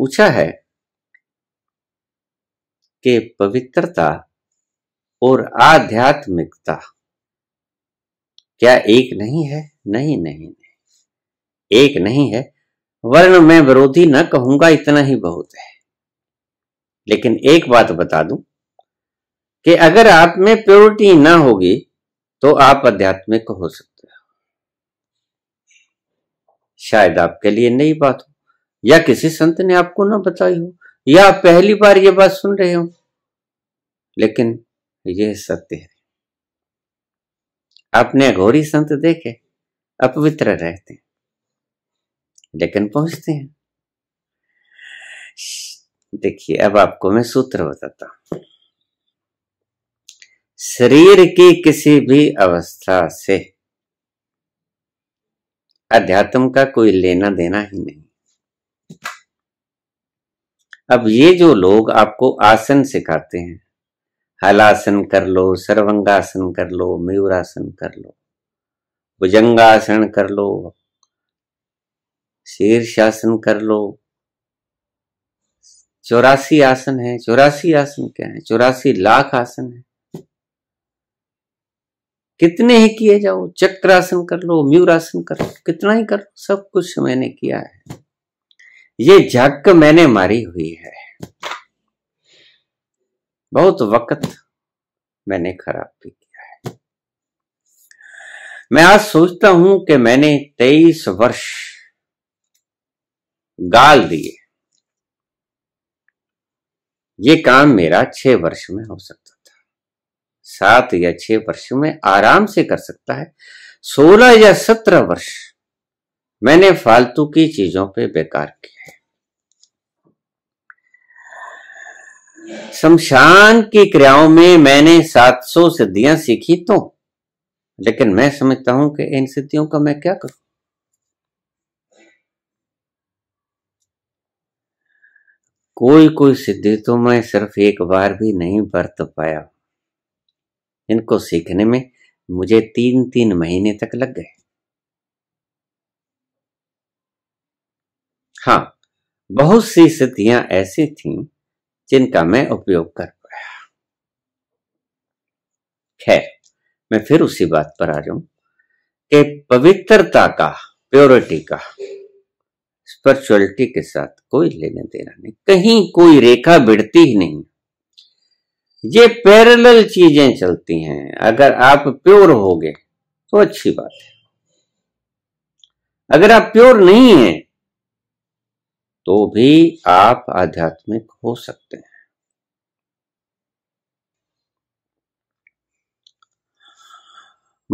पूछा है कि पवित्रता और आध्यात्मिकता क्या एक नहीं है नहीं नहीं एक नहीं है वर्ण में विरोधी न कहूंगा इतना ही बहुत है लेकिन एक बात बता दूं कि अगर आप में प्योरिटी ना होगी तो आप आध्यात्मिक हो सकते हो शायद आपके लिए नई बात हो या किसी संत ने आपको ना बताई हो या आप पहली बार ये बात सुन रहे हो लेकिन ये सत्य है आपने अघोरी संत देखे अपवित्र रहते हैं लेकिन पहुंचते हैं देखिए अब आपको मैं सूत्र बताता हूं शरीर की किसी भी अवस्था से अध्यात्म का कोई लेना देना ही नहीं अब ये जो लोग आपको आसन सिखाते हैं हलासन कर लो सर्वंगासन कर लो मयूरासन कर लो भुजंगासन कर लो शीर्षासन कर लो चौरासी आसन है चौरासी आसन क्या है चौरासी लाख आसन है कितने ही किए जाओ चक्रासन कर लो म्यूरासन कर लो कितना ही कर लो सब कुछ मैंने किया है ये झक मैंने मारी हुई है बहुत वक्त मैंने खराब भी किया है मैं आज सोचता हूं कि मैंने तेईस वर्ष गाल दिए ये काम मेरा छह वर्ष में हो सकता था सात या छह वर्ष में आराम से कर सकता है सोलह या सत्रह वर्ष मैंने फालतू की चीजों पे बेकार किया है शमशान की क्रियाओं में मैंने 700 सिद्धियां सीखी तो लेकिन मैं समझता हूं कि इन सिद्धियों का मैं क्या करूं कोई कोई सिद्धि तो मैं सिर्फ एक बार भी नहीं बरत पाया इनको सीखने में मुझे तीन तीन महीने तक लग गए हाँ बहुत सी स्थितियां ऐसी थीं जिनका मैं उपयोग कर पाया खैर मैं फिर उसी बात पर आ जाऊं कि पवित्रता का प्योरिटी का स्पिरिचुअलिटी के साथ कोई लेने देना नहीं कहीं कोई रेखा बिड़ती ही नहीं ये पैरेलल चीजें चलती हैं अगर आप प्योर होगे तो अच्छी बात है अगर आप प्योर नहीं हैं तो भी आप आध्यात्मिक हो सकते हैं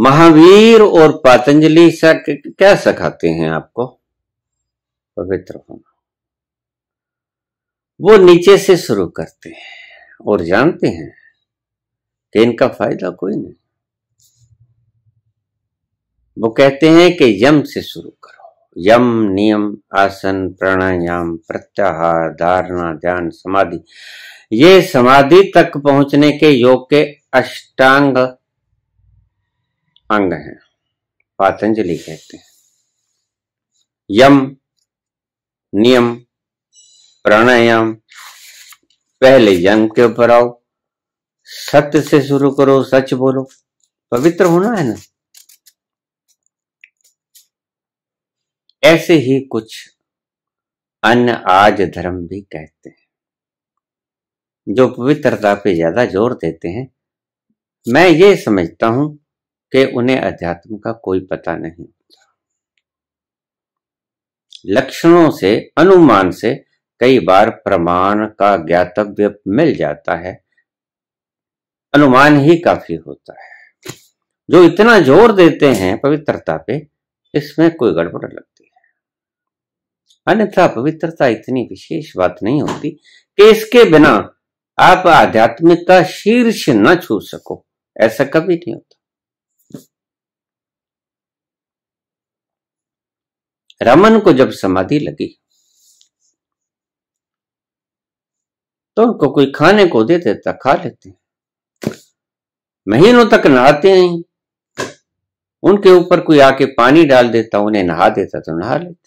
महावीर और पतंजलि सक क्या सिखाते हैं आपको पवित्र होना वो नीचे से शुरू करते हैं और जानते हैं कि इनका फायदा कोई नहीं वो कहते हैं कि यम से शुरू कर यम नियम आसन प्राणायाम प्रत्याहार धारणा ध्यान समाधि ये समाधि तक पहुंचने के योग के अष्टांग अंग हैं पातंजलि कहते हैं यम नियम प्राणायाम पहले यम के ऊपर आओ सत्य से शुरू करो सच बोलो पवित्र होना है ना ऐसे ही कुछ अन्य आज धर्म भी कहते हैं जो पवित्रता पे ज्यादा जोर देते हैं मैं ये समझता हूं कि उन्हें अध्यात्म का कोई पता नहीं होता लक्षणों से अनुमान से कई बार प्रमाण का ज्ञातव्य मिल जाता है अनुमान ही काफी होता है जो इतना जोर देते हैं पवित्रता पे इसमें कोई गड़बड़ लगती अन्यथा पवित्रता इतनी विशेष बात नहीं होती कि इसके बिना आप आध्यात्मिकता शीर्ष न छू सको ऐसा कभी नहीं होता रमन को जब समाधि लगी तो उनको कोई खाने को दे देता खा लेते हैं महीनों तक नहाते हैं उनके ऊपर कोई आके पानी डाल देता उन्हें नहा देता तो नहा लेते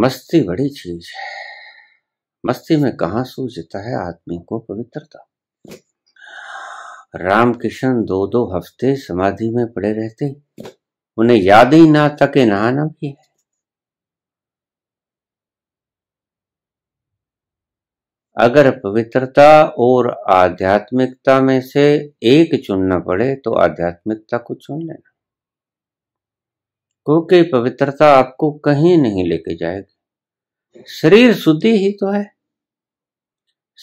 मस्ती बड़ी चीज है मस्ती में कहा सूझता है आदमी को पवित्रता रामकृष्ण दो दो हफ्ते समाधि में पड़े रहते उन्हें याद ही ना तके नहाना भी है अगर पवित्रता और आध्यात्मिकता में से एक चुनना पड़े तो आध्यात्मिकता को चुन लेना क्योंकि पवित्रता आपको कहीं नहीं लेके जाएगी शरीर शुद्धि ही तो है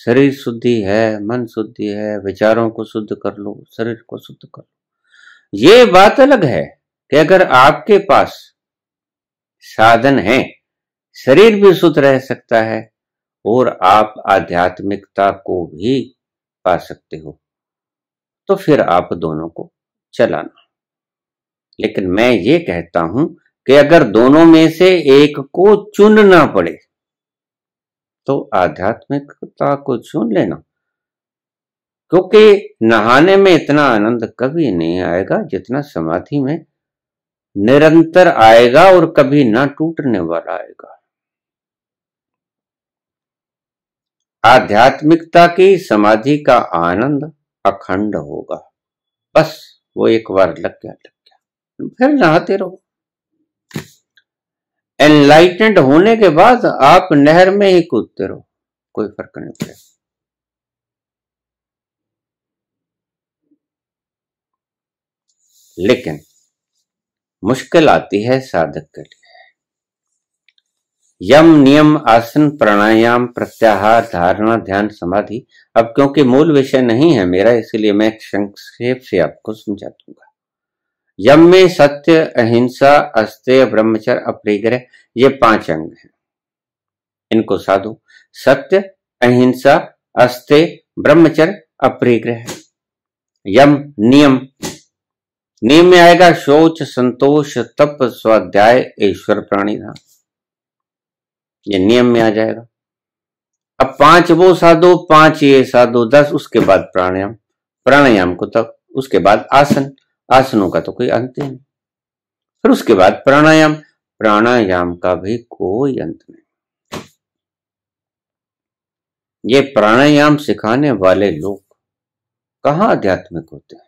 शरीर शुद्धि है मन शुद्धि है विचारों को शुद्ध कर लो शरीर को शुद्ध कर लो ये बात अलग है कि अगर आपके पास साधन है शरीर भी शुद्ध रह सकता है और आप आध्यात्मिकता को भी पा सकते हो तो फिर आप दोनों को चलाना लेकिन मैं ये कहता हूं कि अगर दोनों में से एक को चुनना पड़े तो आध्यात्मिकता को चुन लेना क्योंकि नहाने में इतना आनंद कभी नहीं आएगा जितना समाधि में निरंतर आएगा और कभी ना टूटने वाला आएगा आध्यात्मिकता की समाधि का आनंद अखंड होगा बस वो एक बार लग गया लग फिर नहाते रहो एनलाइटेंड होने के बाद आप नहर में ही कूदते रहो कोई फर्क नहीं पड़ेगा लेकिन मुश्किल आती है साधक के लिए यम नियम आसन प्राणायाम प्रत्याहार धारणा ध्यान समाधि अब क्योंकि मूल विषय नहीं है मेरा इसलिए मैं संक्षेप से आपको समझा दूंगा यम में सत्य अहिंसा अस्तेय ब्रह्मचर अपरिग्रह ये पांच अंग हैं इनको साधु सत्य अहिंसा अस्ते ब्रह्मचर अपरिग्रह यम नियम नियम में आएगा शोच संतोष तप स्वाध्याय ईश्वर प्राणिधान ये नियम में आ जाएगा अब पांच वो साधो पांच ये साधो दस उसके बाद प्राणायाम प्राणायाम को तब उसके बाद आसन आसनों का तो कोई अंत नहीं फिर उसके बाद प्राणायाम प्राणायाम का भी कोई अंत नहीं ये प्राणायाम सिखाने वाले लोग कहा आध्यात्मिक होते हैं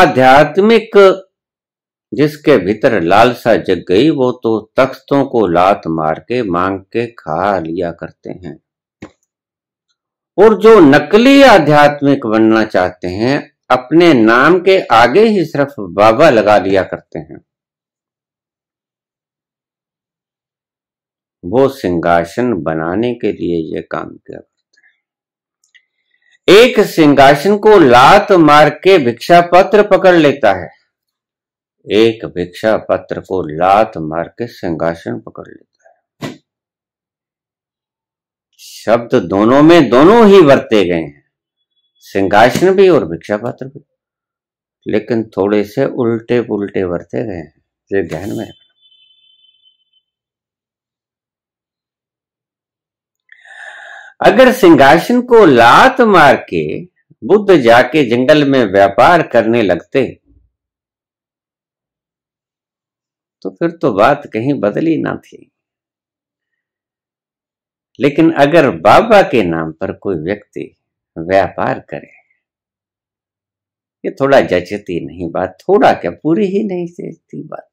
आध्यात्मिक जिसके भीतर लालसा जग गई वो तो तख्तों को लात मार के मांग के खा लिया करते हैं और जो नकली आध्यात्मिक बनना चाहते हैं अपने नाम के आगे ही सिर्फ बाबा लगा लिया करते हैं वो सिंहासन बनाने के लिए ये काम किया करते हैं एक सिंहासन को लात मार के भिक्षा पत्र पकड़ लेता है एक भिक्षा पत्र को लात मार के सिंहासन पकड़ लेता है शब्द दोनों में दोनों ही वर्ते गए हैं सिंहासन भी और भिक्षा पात्र भी लेकिन थोड़े से उल्टे पुलटे वर्ते गए हैं ये ध्यान में रखना अगर सिंहासन को लात मार के बुद्ध जाके जंगल में व्यापार करने लगते तो फिर तो बात कहीं बदली ना थी लेकिन अगर बाबा के नाम पर कोई व्यक्ति व्यापार करे ये थोड़ा जचती नहीं बात थोड़ा क्या पूरी ही नहीं जचती बात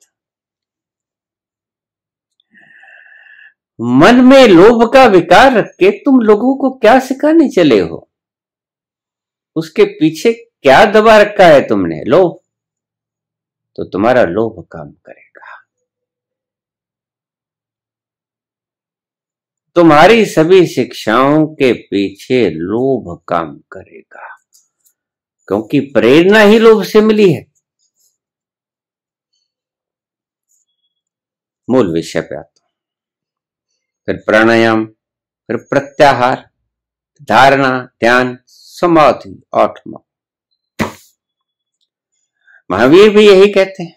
मन में लोभ का विकार रख के तुम लोगों को क्या सिखाने चले हो उसके पीछे क्या दबा रखा है तुमने लोभ तो तुम्हारा लोभ काम करे तुम्हारी सभी शिक्षाओं के पीछे लोभ काम करेगा क्योंकि प्रेरणा ही लोभ से मिली है मूल विषय पे आता फिर प्राणायाम फिर प्रत्याहार धारणा ध्यान समाधि आत्मा महावीर भी यही कहते हैं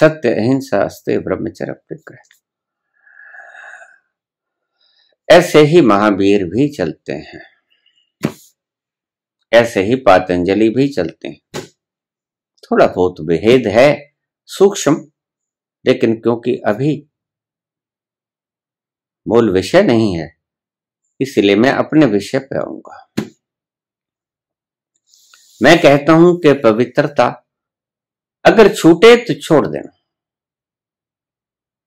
सत्य अहिंसा अस्ते ब्रह्मचर्य प्रकृति ऐसे ही महावीर भी चलते हैं ऐसे ही पातंजलि भी चलते हैं थोड़ा बहुत बेहेद है सूक्ष्म लेकिन क्योंकि अभी मूल विषय नहीं है इसलिए मैं अपने विषय पे आऊंगा मैं कहता हूं कि पवित्रता अगर छूटे तो छोड़ देना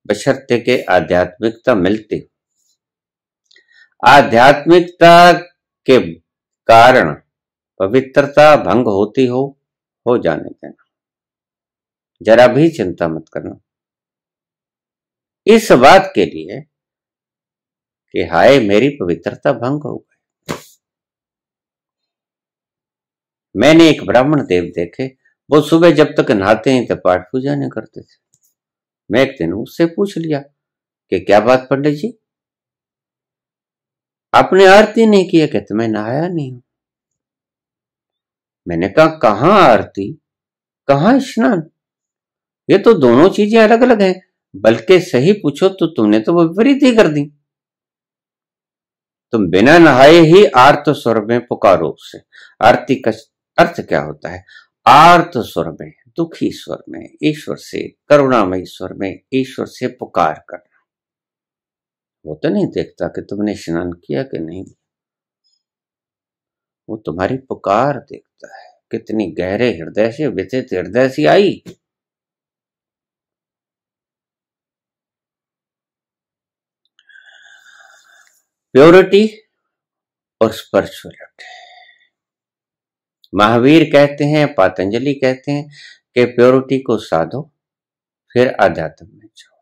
बशर्ते के आध्यात्मिकता मिलती हो आध्यात्मिकता के कारण पवित्रता भंग होती हो हो जाने देना जरा भी चिंता मत करना इस बात के लिए कि हाय मेरी पवित्रता भंग हो गई मैंने एक ब्राह्मण देव देखे वो सुबह जब तक नहाते हैं तब पाठ पूजा नहीं करते थे मैं एक दिन उससे पूछ लिया कि क्या बात पंडित जी आपने आरती नहीं किया कहते मैं नहाया नहीं हूं मैंने कहा आरती कहा स्नान ये तो दोनों चीजें अलग अलग हैं बल्कि सही पूछो तो तुमने तो विपरीत ही कर दी तुम बिना नहाए ही आर्त स्वर में पुकारो से आरती का अर्थ क्या होता है आर्त स्वर में दुखी स्वर में ईश्वर से करुणामय स्वर में ईश्वर से पुकार करना वो तो नहीं देखता कि तुमने स्नान किया कि नहीं वो तुम्हारी पुकार देखता है कितनी गहरे हृदय से विथित हृदय से आई प्योरिटी और स्पर्चुअलिटी महावीर कहते हैं पातंजलि कहते हैं कि प्योरिटी को साधो फिर आध्यात्म में जाओ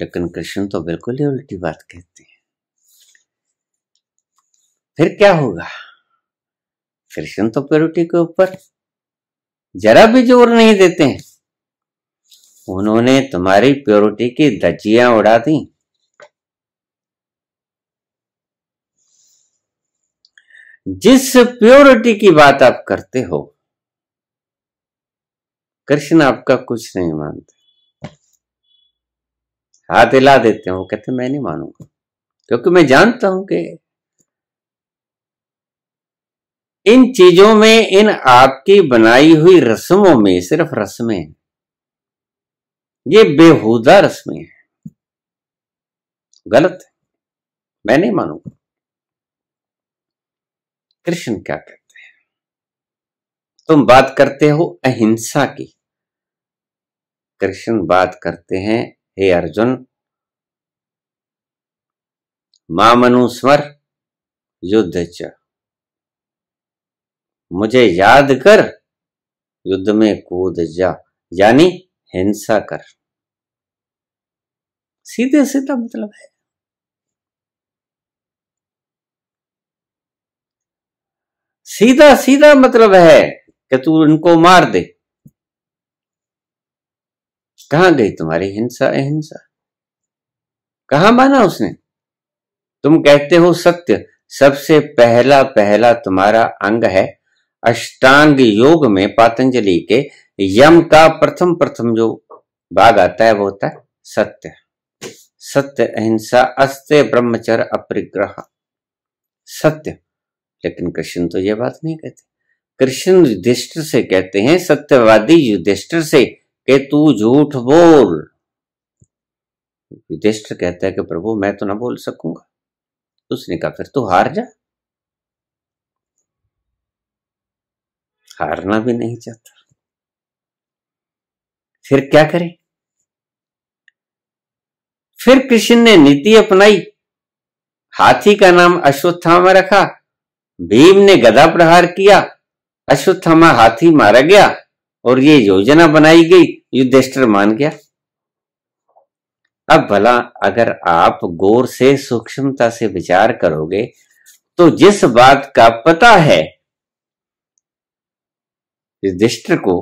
लेकिन कृष्ण तो बिल्कुल ही उल्टी बात कहते हैं फिर क्या होगा कृष्ण तो प्योरिटी के ऊपर जरा भी जोर नहीं देते हैं उन्होंने तुम्हारी प्योरिटी की धज्जियां उड़ा दी जिस प्योरिटी की बात आप करते हो कृष्ण आपका कुछ नहीं मानते हाथ हिला देते हैं वो कहते हैं मैं नहीं मानूंगा क्योंकि मैं जानता हूं कि इन चीजों में इन आपकी बनाई हुई रस्मों में सिर्फ रस्में ये बेहूदा रस्में हैं गलत है मैं नहीं मानूंगा कृष्ण क्या कहते हैं तुम बात करते हो अहिंसा की कृष्ण बात करते हैं हे अर्जुन मां मनुस्मर युद्ध च मुझे याद कर युद्ध में कूद जा यानी हिंसा कर सीधे सीधा तो मतलब है सीधा सीधा मतलब है कि तू इनको मार दे कहां गई तुम्हारी हिंसा अहिंसा कहा माना उसने तुम कहते हो सत्य सबसे पहला पहला तुम्हारा अंग है अष्टांग योग में पातंजलि के यम का प्रथम प्रथम जो भाग आता है वो होता है सत्य सत्य अहिंसा अस्त्य ब्रह्मचर अपरिग्रह सत्य लेकिन कृष्ण तो ये बात नहीं कहते कृष्ण युधिष्ठ से कहते हैं सत्यवादी युधिष्ठ से कि तू झूठ बोल युधिष्ठ कहता है कि प्रभु मैं तो ना बोल सकूंगा उसने कहा फिर तू हार जा हारना भी नहीं चाहता फिर क्या करें फिर कृष्ण ने नीति अपनाई हाथी का नाम अश्वत्थामा रखा भीम ने गदा प्रहार किया अश्वत्थामा हाथी मारा गया और ये योजना बनाई गई युद्धेश्वर मान गया अब भला अगर आप गौर से सूक्ष्मता से विचार करोगे तो जिस बात का पता है युधिष्ठिर को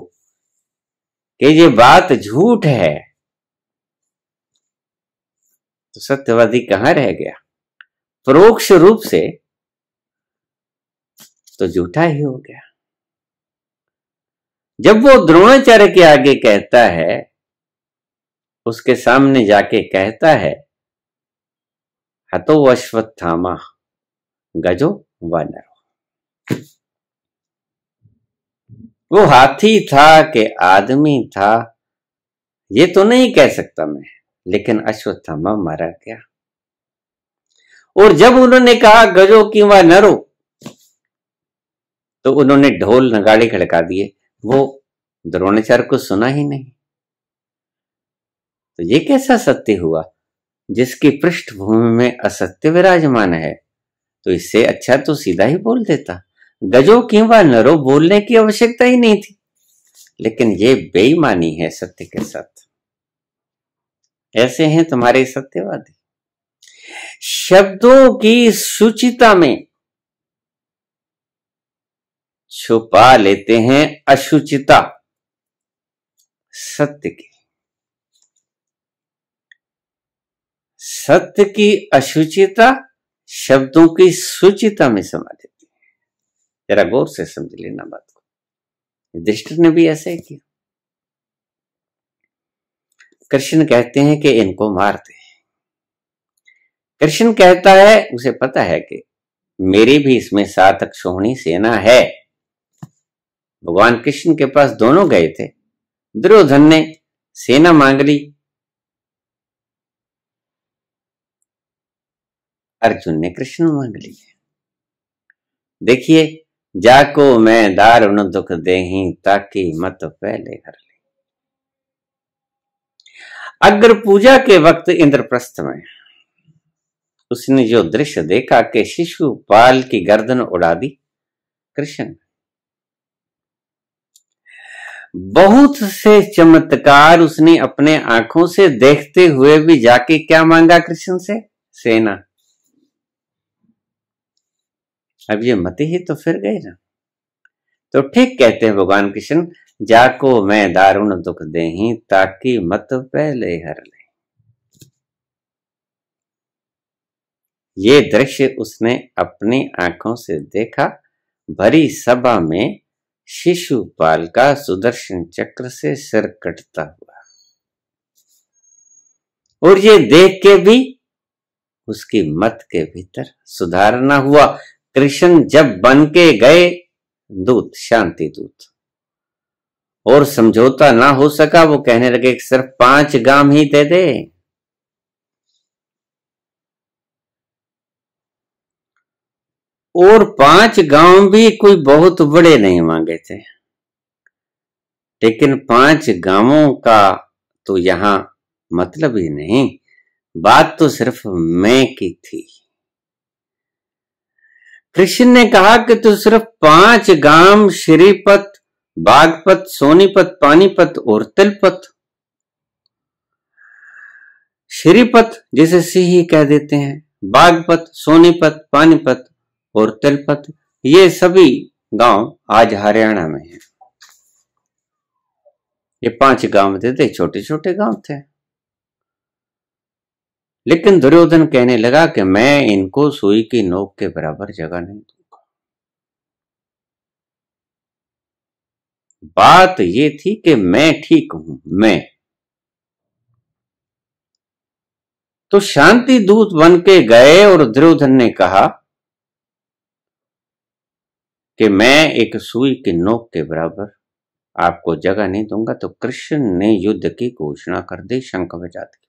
कि ये बात झूठ है तो सत्यवादी कहां रह गया परोक्ष रूप से तो झूठा ही हो गया जब वो द्रोणाचार्य के आगे कहता है उसके सामने जाके कहता है हतो अश्वत्थामा गजो व वो हाथी था कि आदमी था ये तो नहीं कह सकता मैं लेकिन अश्वत्थामा मारा क्या और जब उन्होंने कहा गजो कि वह नरो तो उन्होंने ढोल नगाड़े खड़का दिए वो द्रोणाचार्य को सुना ही नहीं तो ये कैसा सत्य हुआ जिसकी पृष्ठभूमि में असत्य विराजमान है तो इससे अच्छा तो सीधा ही बोल देता गजो किंवा नरो बोलने की आवश्यकता ही नहीं थी लेकिन ये बेईमानी है सत्य के साथ ऐसे हैं तुम्हारे सत्यवादी शब्दों की सुचिता में छुपा लेते हैं अशुचिता सत्य की सत्य की अशुचिता शब्दों की सुचिता में समा देती है जरा गौर से समझ लेना बात को दृष्टि ने भी ऐसा ही किया कृष्ण कहते हैं कि इनको मारते हैं कृष्ण कहता है उसे पता है कि मेरी भी इसमें सात अक्षोणी सेना है भगवान कृष्ण के पास दोनों गए थे दुर्योधन ने सेना मांग ली अर्जुन ने कृष्ण मांग ली देखिए जाको मैं दारुण दुख दे ताकि मत पहले कर ले अग्र पूजा के वक्त इंद्रप्रस्थ में उसने जो दृश्य देखा कि शिशुपाल की गर्दन उड़ा दी कृष्ण बहुत से चमत्कार उसने अपने आंखों से देखते हुए भी जाके क्या मांगा कृष्ण से सेना अब ये मत ही तो फिर गए ना तो ठीक कहते हैं भगवान कृष्ण जाको मैं दारुण दुख दे ही ताकि मत पहले हर ले ये दृश्य उसने अपनी आंखों से देखा भरी सभा में शिशुपाल का सुदर्शन चक्र से सिर कटता हुआ और ये देख के भी उसकी मत के भीतर सुधार हुआ कृष्ण जब बन के गए दूत शांति दूत और समझौता ना हो सका वो कहने लगे सिर्फ पांच गांव ही दे दे और पांच गांव भी कोई बहुत बड़े नहीं मांगे थे लेकिन पांच गांवों का तो यहां मतलब ही नहीं बात तो सिर्फ मैं की थी कृष्ण ने कहा कि तू तो सिर्फ पांच गांव श्रीपत बागपत सोनीपत पानीपत और तिलपत श्रीपत जिसे सिंह कह देते हैं बागपत सोनीपत पानीपत और तलपत ये सभी गांव आज हरियाणा में हैं। ये पांच गांव थे थे तो छोटे छोटे गांव थे लेकिन दुर्योधन कहने लगा कि मैं इनको सुई की नोक के बराबर जगह नहीं दूंगा बात ये थी कि मैं ठीक हूं मैं तो शांति दूत बन के गए और दुर्योधन ने कहा कि मैं एक सुई के नोक के बराबर आपको जगह नहीं दूंगा तो कृष्ण ने युद्ध की घोषणा कर दी शंख बजा दी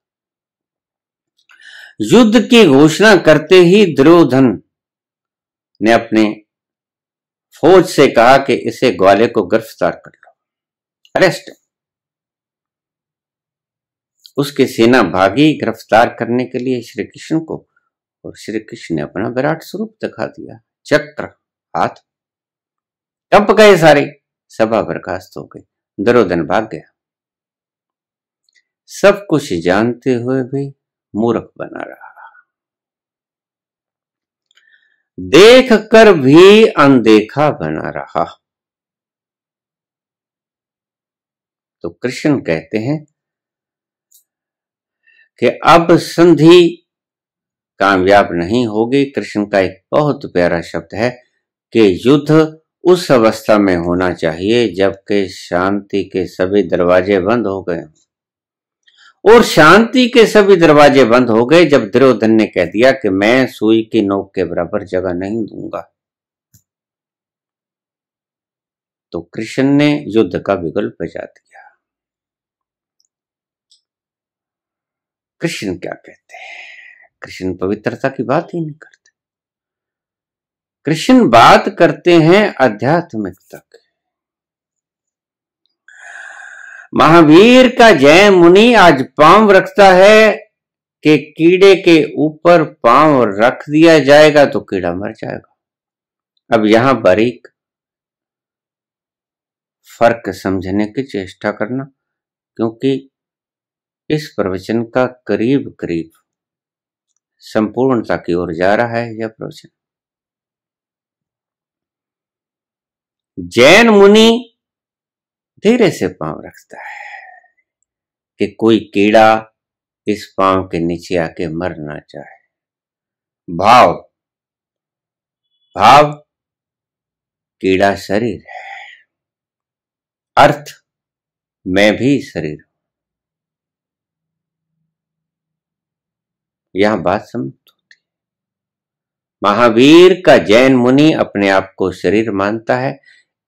युद्ध की घोषणा करते ही द्रोधन ने अपने फौज से कहा कि इसे ग्वाले को गिरफ्तार कर लो अरेस्ट उसके सेना भागी गिरफ्तार करने के लिए श्री कृष्ण को और श्री कृष्ण ने अपना विराट स्वरूप दिखा दिया चक्र हाथ टप गए सारे सभा बर्खास्त हो गई दरोदन भाग गया सब कुछ जानते हुए भी मूर्ख बना रहा देख कर भी अनदेखा बना रहा तो कृष्ण कहते हैं कि अब संधि कामयाब नहीं होगी कृष्ण का एक बहुत प्यारा शब्द है कि युद्ध उस अवस्था में होना चाहिए जबकि शांति के सभी दरवाजे बंद हो गए और शांति के सभी दरवाजे बंद हो गए जब द्रोधन ने कह दिया कि मैं सुई की नोक के बराबर जगह नहीं दूंगा तो कृष्ण ने युद्ध का विकल्प बजा दिया कृष्ण क्या कहते हैं कृष्ण पवित्रता की बात ही नहीं करते कृष्ण बात करते हैं आध्यात्मिक तक महावीर का जय मुनि आज पांव रखता है कि कीड़े के ऊपर पांव रख दिया जाएगा तो कीड़ा मर जाएगा अब यहां बारीक फर्क समझने की चेष्टा करना क्योंकि इस प्रवचन का करीब करीब संपूर्णता की ओर जा रहा है यह प्रवचन जैन मुनि धीरे से पांव रखता है कि कोई कीड़ा इस पांव के नीचे आके मर ना चाहे भाव भाव कीड़ा शरीर है अर्थ मैं भी शरीर हूं यह बात समझ होती महावीर का जैन मुनि अपने आप को शरीर मानता है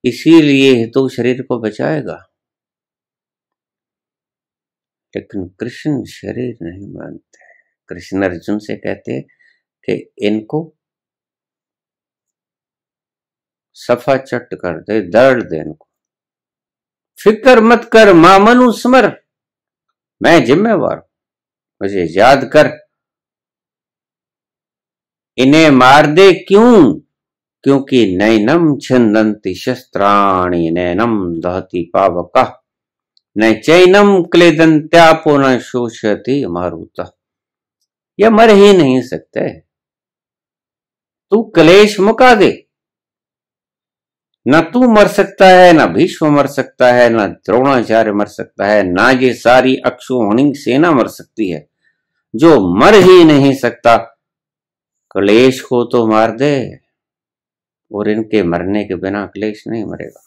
इसीलिए तो शरीर को बचाएगा लेकिन कृष्ण शरीर नहीं मानते कृष्ण अर्जुन से कहते कि इनको सफा चट कर दे दर्द दे इनको फिक्र मत कर मामनु स्मर मैं जिम्मेवार मुझे याद कर इन्हें मार दे क्यों क्योंकि नैनम छिन्दन्ति शस्त्राणी नैनम दहती पावक न चैनम क्लेदंत्यापो न शोषति मारुता यह मर ही नहीं सकते तू क्लेश मुका दे ना तू मर सकता है ना भीष्म मर सकता है ना द्रोणाचार्य मर सकता है ना ये सारी अक्षोहणी सेना मर सकती है जो मर ही नहीं सकता क्लेश को तो मार दे और इनके मरने के बिना क्लेश नहीं मरेगा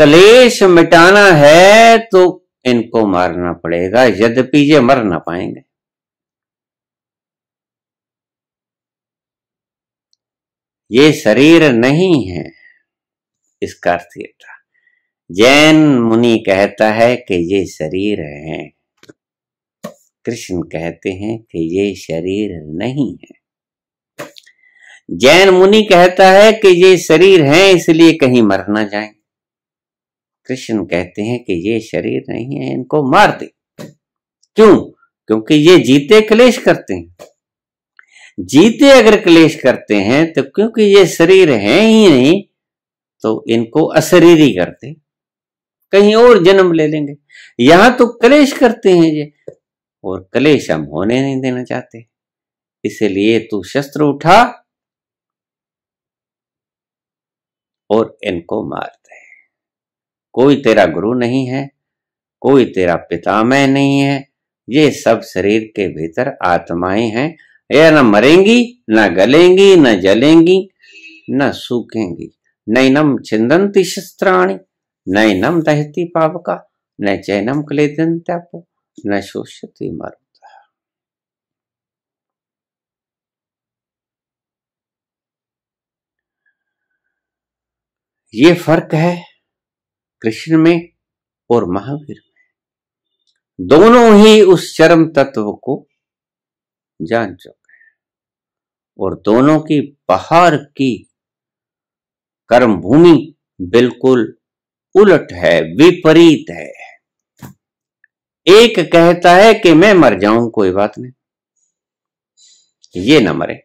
क्लेश मिटाना है तो इनको मारना पड़ेगा यद्यपि ये मर ना पाएंगे ये शरीर नहीं है इसका अर्थ ये था जैन मुनि कहता है कि ये शरीर है कृष्ण कहते हैं कि ये शरीर नहीं है जैन मुनि कहता है कि ये शरीर है इसलिए कहीं मर ना जाए कृष्ण कहते हैं कि ये शरीर नहीं है इनको मार दे क्यों क्योंकि ये जीते क्लेश करते हैं जीते अगर क्लेश करते हैं तो क्योंकि ये शरीर है ही नहीं तो इनको अशरीरी करते कहीं और जन्म ले लेंगे यहां तो कलेश करते हैं ये और कलेश हम होने नहीं देना चाहते इसलिए तू शस्त्र उठा और इनको मारते हैं कोई तेरा गुरु नहीं है कोई तेरा पितामह नहीं है ये सब शरीर के भीतर आत्माएं हैं यह न मरेंगी ना गलेंगी न जलेंगी न सूखेंगी नैनम छिंदंती शस्त्राणी नैनम दहती पाप का न चैनम क्लेदंत्यापो न शोष्य मरो ये फर्क है कृष्ण में और महावीर में दोनों ही उस चरम तत्व को जान चुके हैं और दोनों की बाहर की कर्म भूमि बिल्कुल उलट है विपरीत है एक कहता है कि मैं मर जाऊं कोई बात नहीं ये न मरे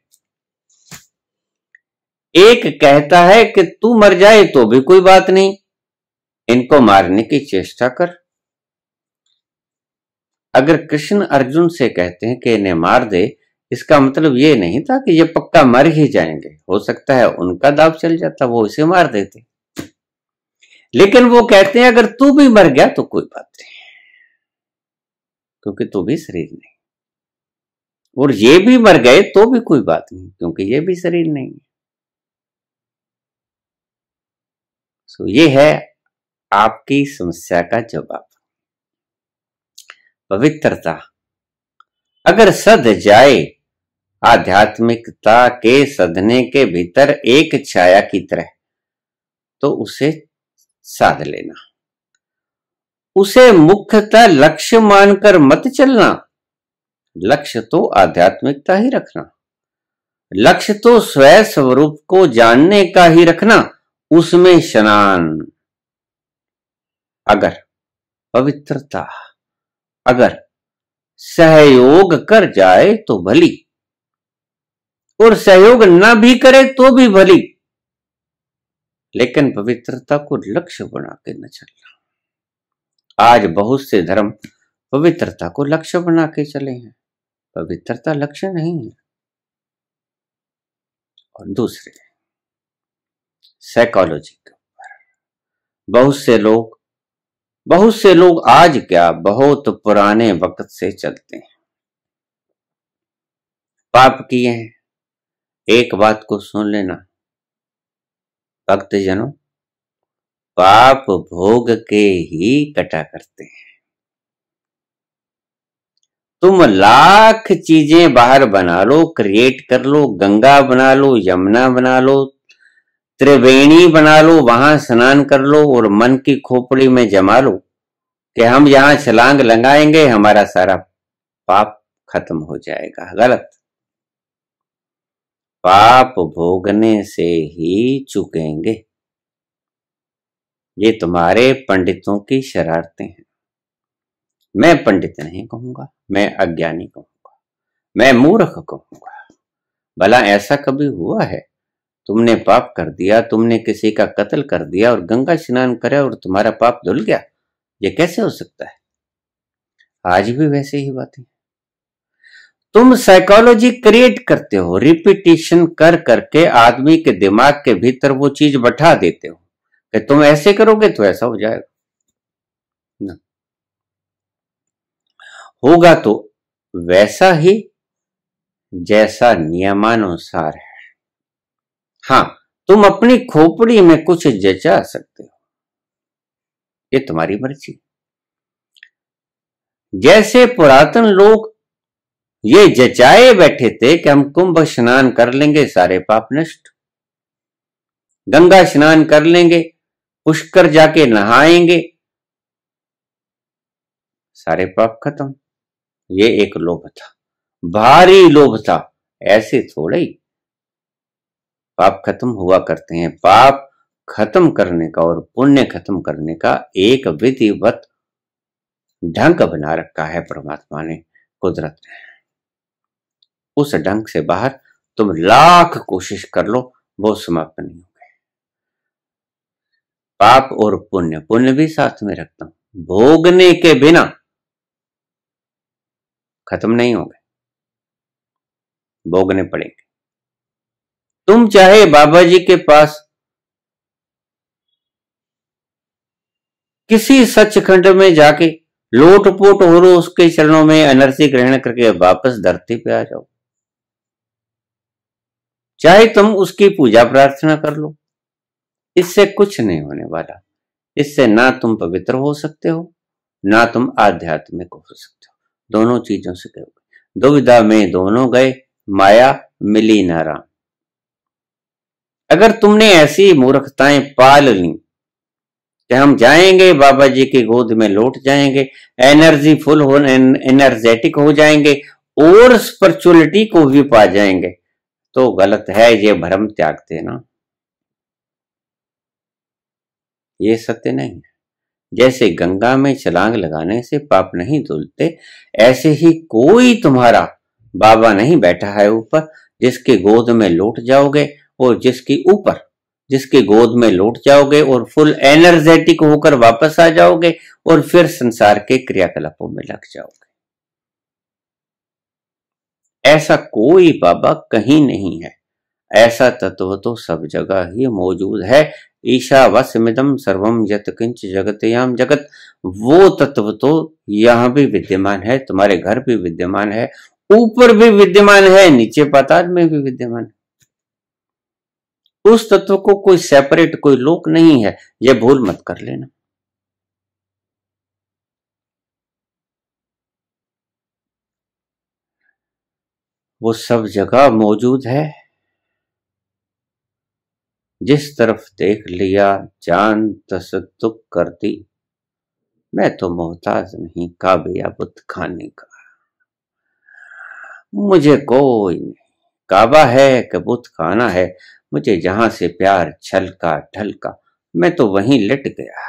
एक कहता है कि तू मर जाए तो भी कोई बात नहीं इनको मारने की चेष्टा कर अगर कृष्ण अर्जुन से कहते हैं कि इन्हें मार दे इसका मतलब ये नहीं था कि ये पक्का मर ही जाएंगे हो सकता है उनका दाव चल जाता वो इसे मार देते लेकिन वो कहते हैं अगर तू भी मर गया तो कोई बात नहीं क्योंकि तू भी शरीर नहीं और ये भी मर गए तो भी कोई बात नहीं क्योंकि ये भी शरीर नहीं सो ये है आपकी समस्या का जवाब पवित्रता अगर सद जाए आध्यात्मिकता के सदने के भीतर एक छाया की तरह तो उसे साध लेना उसे मुख्यतः लक्ष्य मानकर मत चलना लक्ष्य तो आध्यात्मिकता ही रखना लक्ष्य तो स्वयं स्वरूप को जानने का ही रखना उसमें स्नान अगर पवित्रता अगर सहयोग कर जाए तो भली और सहयोग ना भी करे तो भी भली लेकिन पवित्रता को लक्ष्य बना के न चलना आज बहुत से धर्म पवित्रता को लक्ष्य बना के चले हैं पवित्रता लक्ष्य नहीं है और दूसरे साइकोलॉजी के ऊपर बहुत से लोग बहुत से लोग आज क्या बहुत पुराने वक्त से चलते हैं पाप किए हैं एक बात को सुन लेना भक्तजनों पाप भोग के ही कटा करते हैं तुम लाख चीजें बाहर बना लो क्रिएट कर लो गंगा बना लो यमुना बना लो त्रिवेणी बना लो वहां स्नान कर लो और मन की खोपड़ी में जमा लो कि हम यहां छलांग लगाएंगे हमारा सारा पाप खत्म हो जाएगा गलत पाप भोगने से ही चुकेंगे ये तुम्हारे पंडितों की शरारतें हैं मैं पंडित नहीं कहूंगा मैं अज्ञानी कहूंगा मैं मूर्ख कहूंगा भला ऐसा कभी हुआ है तुमने पाप कर दिया तुमने किसी का कत्ल कर दिया और गंगा स्नान करे और तुम्हारा पाप धुल गया ये कैसे हो सकता है आज भी वैसे ही बातें तुम साइकोलॉजी क्रिएट करते हो रिपीटेशन कर करके आदमी के दिमाग के भीतर वो चीज बैठा देते हो कि तुम ऐसे करोगे तो ऐसा हो जाएगा ना होगा तो वैसा ही जैसा नियमानुसार है हाँ तुम अपनी खोपड़ी में कुछ जचा सकते हो ये तुम्हारी मर्जी जैसे पुरातन लोग ये जचाए बैठे थे कि हम कुंभ स्नान कर लेंगे सारे पाप नष्ट गंगा स्नान कर लेंगे पुष्कर जाके नहाएंगे सारे पाप खत्म ये एक लोभ था भारी लोभ था ऐसे थोड़ा ही पाप खत्म हुआ करते हैं पाप खत्म करने का और पुण्य खत्म करने का एक विधिवत ढंग बना रखा है परमात्मा ने कुदरत ने उस ढंग से बाहर तुम लाख कोशिश कर लो वो समाप्त नहीं हो गए पाप और पुण्य पुण्य भी साथ में रखता हूं भोगने के बिना खत्म नहीं हो गए भोगने पड़ेंगे तुम चाहे बाबा जी के पास किसी सचखंड में जाके लोटपोट हो रो उसके चरणों में अनर्सी ग्रहण करके वापस धरती पे आ जाओ चाहे तुम उसकी पूजा प्रार्थना कर लो इससे कुछ नहीं होने वाला इससे ना तुम पवित्र हो सकते हो ना तुम आध्यात्मिक हो सकते हो दोनों चीजों से गए दुविधा में दोनों गए माया मिली नारा अगर तुमने ऐसी मूर्खताएं पाल ली कि हम जाएंगे बाबा जी की गोद में लौट जाएंगे एनर्जी फुल हो एनर्जेटिक हो जाएंगे और स्परिचुअलिटी को भी पा जाएंगे तो गलत है ये भ्रम त्याग देना ये सत्य नहीं जैसे गंगा में छलांग लगाने से पाप नहीं धुलते ऐसे ही कोई तुम्हारा बाबा नहीं बैठा है ऊपर जिसके गोद में लौट जाओगे और जिसकी ऊपर जिसके गोद में लौट जाओगे और फुल एनर्जेटिक होकर वापस आ जाओगे और फिर संसार के क्रियाकलापों में लग जाओगे ऐसा कोई बाबा कहीं नहीं है ऐसा तत्व तो सब जगह ही मौजूद है ईशा मिदम सर्वम यत किंच जगतयाम जगत वो तत्व तो यहां भी विद्यमान है तुम्हारे घर भी विद्यमान है ऊपर भी विद्यमान है नीचे पाताल में भी विद्यमान है उस तत्व को कोई सेपरेट कोई लोक नहीं है यह भूल मत कर लेना वो सब जगह मौजूद है जिस तरफ देख लिया जान तसदुक कर दी मैं तो मोहताज नहीं काबे या बुद्ध खाने का मुझे कोई नहीं काबा है कि बुत खाना है मुझे यहां से प्यार छलका ढलका मैं तो वहीं लट गया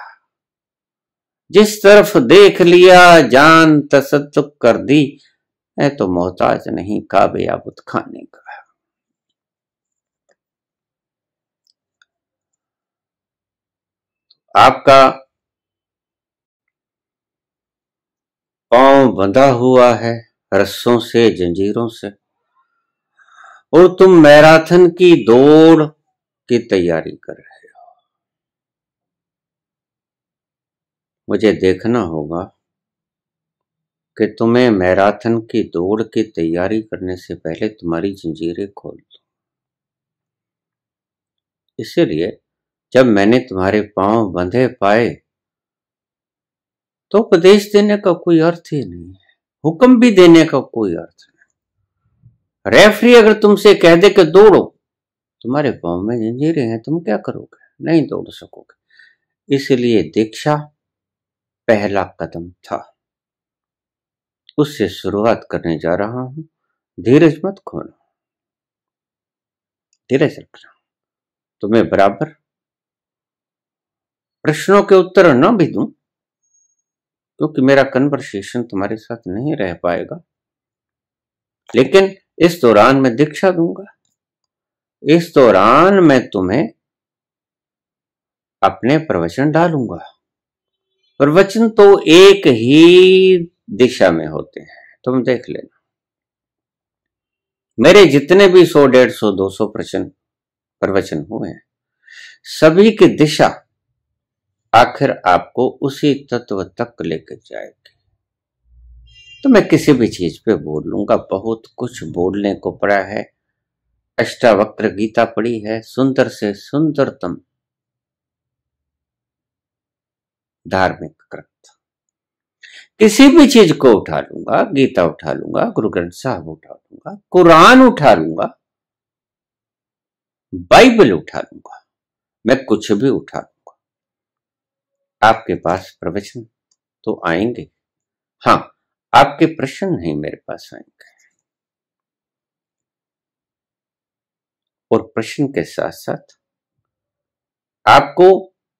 जिस तरफ देख लिया जान तसदुक कर दी मैं तो मोहताज नहीं काबे या खाने का आपका पांव बंधा हुआ है रस्सों से जंजीरों से और तुम मैराथन की दौड़ की तैयारी कर रहे हो मुझे देखना होगा कि तुम्हें मैराथन की दौड़ की तैयारी करने से पहले तुम्हारी जंजीरें खोल दो इसलिए जब मैंने तुम्हारे पांव बंधे पाए तो उपदेश देने का कोई अर्थ ही नहीं है हुक्म भी देने का कोई अर्थ नहीं रेफरी अगर तुमसे कह दे कि दौड़ो तुम्हारे पाँव में जंजीरे हैं तुम क्या करोगे नहीं दौड़ सकोगे इसलिए दीक्षा पहला कदम था उससे शुरुआत करने जा रहा हूं धीरज मत खोना धीरज रखना तुम्हें बराबर प्रश्नों के उत्तर न भी दूं क्योंकि मेरा कन्वर्सेशन तुम्हारे साथ नहीं रह पाएगा लेकिन इस दौरान मैं दीक्षा दूंगा इस दौरान मैं तुम्हें अपने प्रवचन डालूंगा प्रवचन तो एक ही दिशा में होते हैं तुम देख लेना मेरे जितने भी सौ डेढ़ सौ दो सौ प्रचन प्रवचन हुए हैं सभी की दिशा आखिर आपको उसी तत्व तक लेकर जाएगी तो मैं किसी भी चीज पे बोल लूंगा बहुत कुछ बोलने को पड़ा है अष्टावक्र गीता पड़ी है सुंदर से सुंदरतम धार्मिक ग्रंथ किसी भी चीज को उठा लूंगा गीता उठा लूंगा गुरु ग्रंथ साहब उठा लूंगा कुरान उठा लूंगा बाइबल उठा लूंगा मैं कुछ भी उठा लूंगा आपके पास प्रवचन तो आएंगे हाँ आपके प्रश्न नहीं मेरे पास आएंगे और प्रश्न के साथ साथ आपको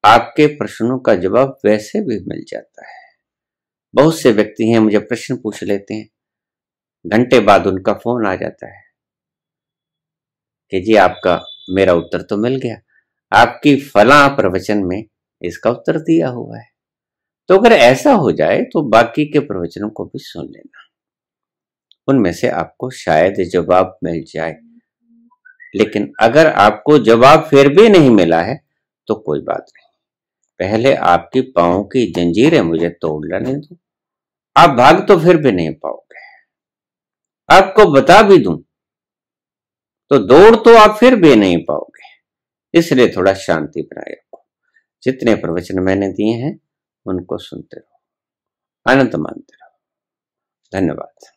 आपके प्रश्नों का जवाब वैसे भी मिल जाता है बहुत से व्यक्ति हैं मुझे प्रश्न पूछ लेते हैं घंटे बाद उनका फोन आ जाता है कि जी आपका मेरा उत्तर तो मिल गया आपकी फला प्रवचन में इसका उत्तर दिया हुआ है तो अगर ऐसा हो जाए तो बाकी के प्रवचनों को भी सुन लेना उनमें से आपको शायद जवाब मिल जाए लेकिन अगर आपको जवाब फिर भी नहीं मिला है तो कोई बात नहीं पहले आपकी पाओ की जंजीरें मुझे तोड़ लेने दो आप भाग तो फिर भी नहीं पाओगे आपको बता भी दूं तो दौड़ तो आप फिर भी नहीं पाओगे इसलिए थोड़ा शांति बनाए रखो जितने प्रवचन मैंने दिए हैं उनको सुनते रहो आनंद मानते रहो धन्यवाद